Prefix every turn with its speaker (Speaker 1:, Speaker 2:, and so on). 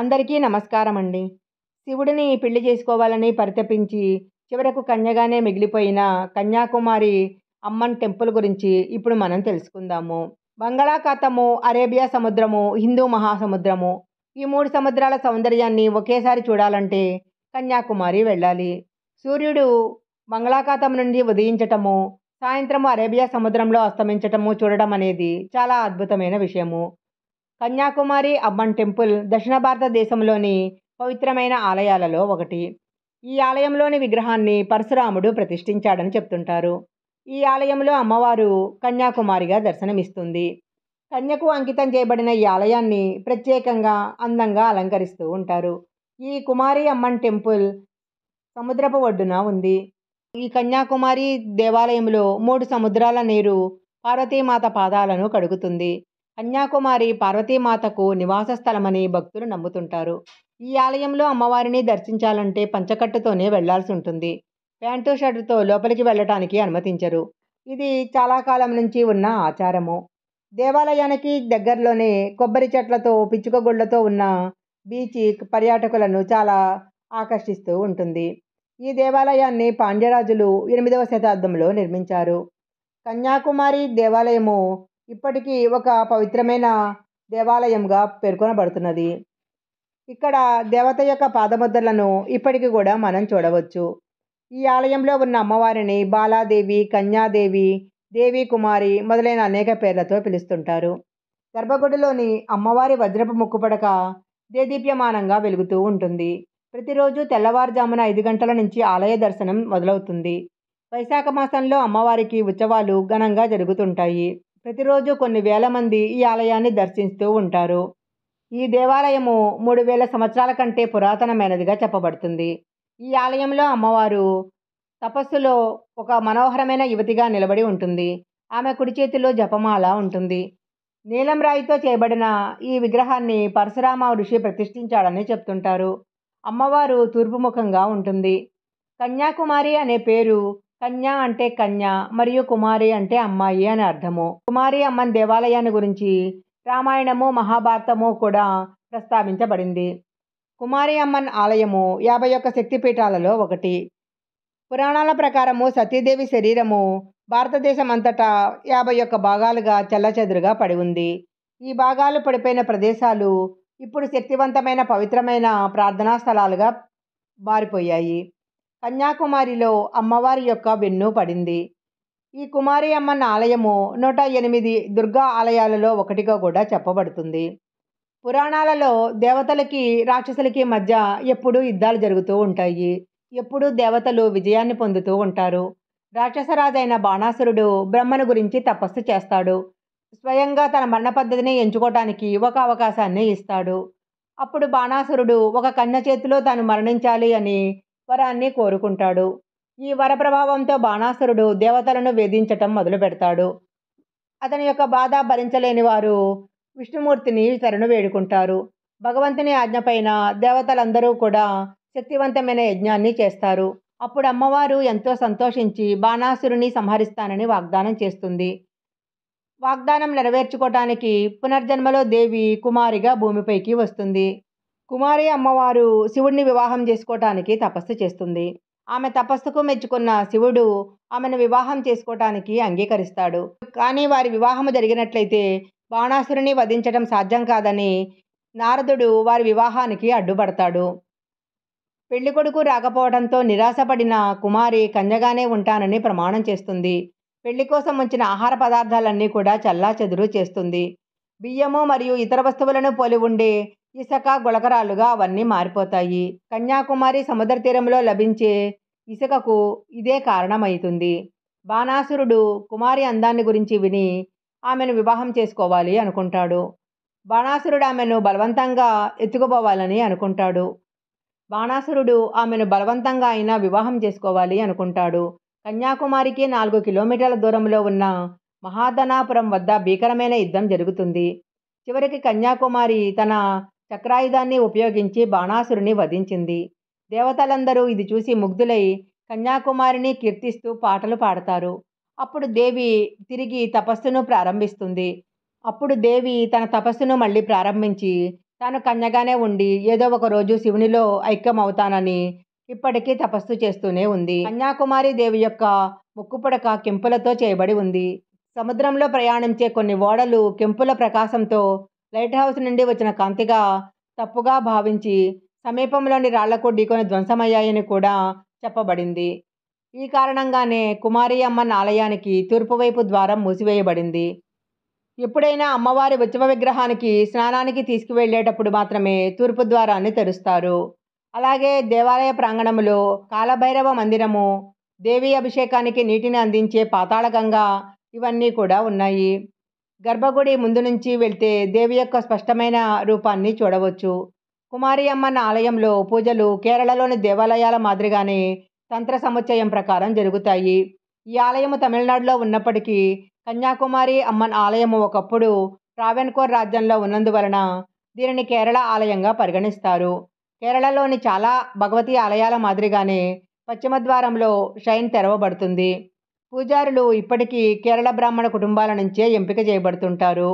Speaker 1: అందరికీ నమస్కారం అండి శివుడిని పెళ్లి చేసుకోవాలని పరితపించి చివరకు కన్యగానే మిగిలిపోయిన కన్యాకుమారి అమ్మన్ టెంపుల్ గురించి ఇప్పుడు మనం తెలుసుకుందాము బంగాళాఖాతము అరేబియా సముద్రము హిందూ మహాసముద్రము ఈ మూడు సముద్రాల సౌందర్యాన్ని ఒకేసారి చూడాలంటే కన్యాకుమారి వెళ్ళాలి సూర్యుడు బంగాళాఖాతం నుండి ఉదయించటము సాయంత్రము అరేబియా సముద్రంలో అస్తమించటము చూడడం అనేది చాలా అద్భుతమైన విషయము కన్యాకుమారి అబ్బన్ టెంపుల్ దక్షిణ భారతదేశంలోని పవిత్రమైన ఆలయాలలో ఒకటి ఈ ఆలయంలోని విగ్రహాన్ని పరశురాముడు ప్రతిష్ఠించాడని చెప్తుంటారు ఈ ఆలయంలో అమ్మవారు కన్యాకుమారిగా దర్శనమిస్తుంది కన్యకు అంకితం చేయబడిన ఈ ఆలయాన్ని ప్రత్యేకంగా అందంగా అలంకరిస్తూ ఉంటారు ఈ కుమారి అమ్మన్ టెంపుల్ సముద్రపు ఒడ్డున ఉంది ఈ కన్యాకుమారి దేవాలయంలో మూడు సముద్రాల నీరు పార్వతీమాత పాదాలను కడుగుతుంది కన్యాకుమారి పార్వతీమాతకు నివాస స్థలమని భక్తులు నమ్ముతుంటారు ఈ ఆలయంలో అమ్మవారిని దర్శించాలంటే పంచకట్టుతోనే వెళ్లాల్సి ఉంటుంది ప్యాంటు షర్టుతో లోపలికి వెళ్ళటానికి అనుమతించరు ఇది చాలా కాలం నుంచి ఉన్న ఆచారము దేవాలయానికి దగ్గరలోనే కొబ్బరి చెట్లతో పిచ్చుకగుళ్ళతో ఉన్న బీచ్ పర్యాటకులను చాలా ఆకర్షిస్తూ ఉంటుంది ఈ దేవాలయాన్ని పాండ్యరాజులు ఎనిమిదవ శతాబ్దంలో నిర్మించారు కన్యాకుమారి దేవాలయము ఇప్పటికీ ఒక పవిత్రమైన దేవాలయంగా పేర్కొనబడుతున్నది ఇక్కడ దేవత యొక్క పాదముద్రలను ఇప్పటికీ కూడా మనం చూడవచ్చు ఈ ఆలయంలో ఉన్న అమ్మవారిని బాలాదేవి కన్యాదేవి దేవి కుమారి మొదలైన అనేక పేర్లతో పిలుస్తుంటారు గర్భగుడిలోని అమ్మవారి వజ్రపు ముక్కుపడక దేదీప్యమానంగా వెలుగుతూ ఉంటుంది ప్రతిరోజు తెల్లవారుజామున ఐదు గంటల నుంచి ఆలయ దర్శనం మొదలవుతుంది వైశాఖ మాసంలో అమ్మవారికి ఉత్సవాలు ఘనంగా జరుగుతుంటాయి ప్రతిరోజు కొన్ని వేల మంది ఈ ఆలయాన్ని దర్శిస్తూ ఉంటారు ఈ దేవాలయము మూడు వేల సంవత్సరాల కంటే పురాతనమైనదిగా చెప్పబడుతుంది ఈ ఆలయంలో అమ్మవారు తపస్సులో ఒక మనోహరమైన యువతిగా నిలబడి ఉంటుంది ఆమె కుడి చేతిలో జపమాల ఉంటుంది నీలం రాయితో చేయబడిన ఈ విగ్రహాన్ని పరశురామ ఋషి ప్రతిష్ఠించాడని చెప్తుంటారు అమ్మవారు తూర్పుముఖంగా ఉంటుంది కన్యాకుమారి అనే పేరు కన్య అంటే కన్య మరియు కుమారి అంటే అమ్మాయి అని అర్థము కుమారి అమ్మన్ దేవాలయాన్ని గురించి రామాయణము మహాభారతము కూడా ప్రస్తావించబడింది కుమారి అమ్మన్ ఆలయము యాభై ఒక్క శక్తిపీఠాలలో ఒకటి పురాణాల ప్రకారము సతీదేవి శరీరము భారతదేశం అంతటా యాభై ఒక్క భాగాలుగా చెల్లచెదురుగా పడి ఉంది ఈ భాగాలు పడిపోయిన ప్రదేశాలు ఇప్పుడు శక్తివంతమైన పవిత్రమైన ప్రార్థనా స్థలాలుగా మారిపోయాయి కన్యాకుమారిలో అమ్మవారి యొక్క వెన్ను పడింది ఈ కుమారి అమ్మన్న ఆలయము నూట ఎనిమిది దుర్గా ఆలయాలలో ఒకటిగా కూడా చెప్పబడుతుంది పురాణాలలో దేవతలకి రాక్షసులకి మధ్య ఎప్పుడూ యుద్ధాలు జరుగుతూ ఉంటాయి ఎప్పుడూ దేవతలు విజయాన్ని పొందుతూ ఉంటారు రాక్షసరాజైన బాణాసురుడు బ్రహ్మను గురించి తపస్సు చేస్తాడు స్వయంగా తన మరణ పద్ధతిని ఎంచుకోవటానికి ఒక అవకాశాన్ని ఇస్తాడు అప్పుడు బాణాసురుడు ఒక కన్న చేతిలో తాను మరణించాలి అని వరాన్ని కోరుకుంటాడు ఈ వర ప్రభావంతో బాణాసురుడు దేవతలను వేధించటం మొదలు పెడతాడు అతని యొక్క బాధ భరించలేని వారు విష్ణుమూర్తిని శరణు వేడుకుంటారు భగవంతుని ఆజ్ఞపైన దేవతలందరూ కూడా శక్తివంతమైన యజ్ఞాన్ని చేస్తారు అప్పుడు అమ్మవారు ఎంతో సంతోషించి బాణాసురుని సంహరిస్తానని వాగ్దానం చేస్తుంది వాగ్దానం నెరవేర్చుకోవటానికి పునర్జన్మలో దేవి కుమారిగా భూమిపైకి వస్తుంది కుమారి అమ్మవారు శివుడిని వివాహం చేసుకోవటానికి తపస్సు చేస్తుంది ఆమె తపస్సుకు మెచ్చుకున్న శివుడు ఆమెను వివాహం చేసుకోవటానికి అంగీకరిస్తాడు కానీ వారి వివాహము జరిగినట్లయితే బాణాసురుని వధించడం సాధ్యం కాదని నారదుడు వారి వివాహానికి అడ్డుపడతాడు పెళ్ళికొడుకు రాకపోవడంతో నిరాశపడిన కుమారి కన్యగానే ఉంటానని ప్రమాణం చేస్తుంది పెళ్లి కోసం ఉంచిన ఆహార పదార్థాలన్నీ కూడా చల్లా చేస్తుంది బియ్యము మరియు ఇతర వస్తువులను పోలి ఉండే ఇసక గులకరాళ్ళుగా అవన్నీ మారిపోతాయి కన్యాకుమారి సముద్ర తీరంలో లభించే ఇసుకకు ఇదే కారణమవుతుంది బాణాసురుడు కుమారి అందాన్ని గురించి విని ఆమెను వివాహం చేసుకోవాలి అనుకుంటాడు బాణాసురుడు ఆమెను బలవంతంగా ఎత్తుకుపోవాలని అనుకుంటాడు బాణాసురుడు ఆమెను బలవంతంగా అయినా వివాహం చేసుకోవాలి అనుకుంటాడు కన్యాకుమారికి నాలుగు కిలోమీటర్ల దూరంలో ఉన్న మహాధనాపురం వద్ద భీకరమైన యుద్ధం జరుగుతుంది చివరికి కన్యాకుమారి తన చక్రాయుధాన్ని ఉపయోగించి బాణాసురుని వధించింది దేవతలందరూ ఇది చూసి ముగ్ధులై కన్యాకుమారిని కీర్తిస్తూ పాటలు పాడతారు అప్పుడు దేవి తిరిగి తపస్సును ప్రారంభిస్తుంది అప్పుడు దేవి తన తపస్సును మళ్ళీ ప్రారంభించి తాను కన్యగానే ఉండి ఏదో ఒక రోజు శివునిలో ఐక్యమవుతానని ఇప్పటికీ తపస్సు చేస్తూనే ఉంది కన్యాకుమారి దేవి యొక్క ముక్కుపడక కెంపులతో చేయబడి ఉంది సముద్రంలో ప్రయాణించే కొన్ని ఓడలు కెంపుల ప్రకాశంతో లైట్ హౌస్ నుండి వచ్చిన కాంతిగా తప్పుగా భావించి సమీపంలోని రాళ్లకు ఢీకొని ధ్వంసమయ్యాయని కూడా చెప్పబడింది ఈ కారణంగానే కుమారి అమ్మన్ ఆలయానికి తూర్పువైపు ద్వారం మూసివేయబడింది ఎప్పుడైనా అమ్మవారి ఉత్సవ విగ్రహానికి స్నానానికి తీసుకువెళ్ళేటప్పుడు మాత్రమే తూర్పు ద్వారాన్ని తెరుస్తారు అలాగే దేవాలయ ప్రాంగణంలో కాలభైరవ మందిరము దేవి అభిషేకానికి నీటిని అందించే పాతాళగంగా ఇవన్నీ కూడా ఉన్నాయి గర్భగుడి ముందు నుంచి వెళ్తే దేవి యొక్క స్పష్టమైన రూపాన్ని చూడవచ్చు కుమారి అమ్మన్న ఆలయంలో పూజలు కేరళలోని దేవాలయాల మాదిరిగానే తంత్ర సముచ్చయం ప్రకారం జరుగుతాయి ఈ ఆలయము తమిళనాడులో ఉన్నప్పటికీ కన్యాకుమారి అమ్మన్ ఆలయము ఒకప్పుడు ట్రావెన్కోర్ రాజ్యంలో ఉన్నందువలన దీనిని కేరళ ఆలయంగా పరిగణిస్తారు కేరళలోని చాలా భగవతి ఆలయాల మాదిరిగానే పశ్చిమ ద్వారంలో షైన్ తెరవబడుతుంది పూజారులు ఇప్పటికీ కేరళ బ్రాహ్మణ కుటుంబాల నుంచే ఎంపిక చేయబడుతుంటారు